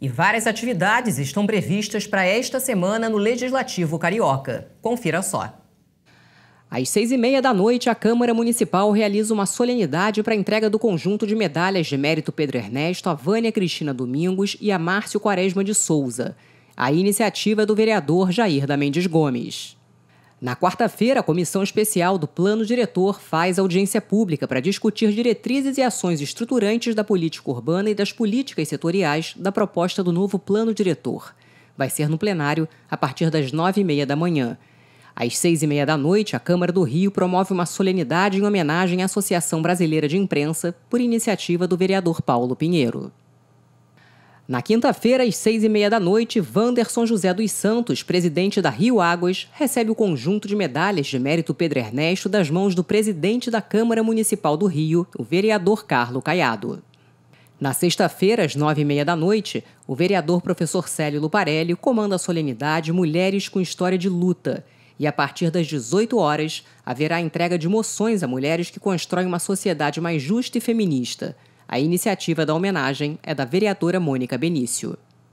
E várias atividades estão previstas para esta semana no Legislativo Carioca. Confira só. Às seis e meia da noite, a Câmara Municipal realiza uma solenidade para a entrega do conjunto de medalhas de mérito Pedro Ernesto a Vânia Cristina Domingos e a Márcio Quaresma de Souza. A iniciativa é do vereador Jair da Mendes Gomes. Na quarta-feira, a Comissão Especial do Plano Diretor faz audiência pública para discutir diretrizes e ações estruturantes da política urbana e das políticas setoriais da proposta do novo Plano Diretor. Vai ser no plenário a partir das nove e meia da manhã. Às seis e meia da noite, a Câmara do Rio promove uma solenidade em homenagem à Associação Brasileira de Imprensa por iniciativa do vereador Paulo Pinheiro. Na quinta-feira, às seis e meia da noite, Vanderson José dos Santos, presidente da Rio Águas, recebe o conjunto de medalhas de mérito Pedro Ernesto das mãos do presidente da Câmara Municipal do Rio, o vereador Carlo Caiado. Na sexta-feira, às nove e meia da noite, o vereador professor Célio Luparelli comanda a solenidade Mulheres com História de Luta. E a partir das 18 horas, haverá entrega de moções a mulheres que constroem uma sociedade mais justa e feminista. A iniciativa da homenagem é da vereadora Mônica Benício.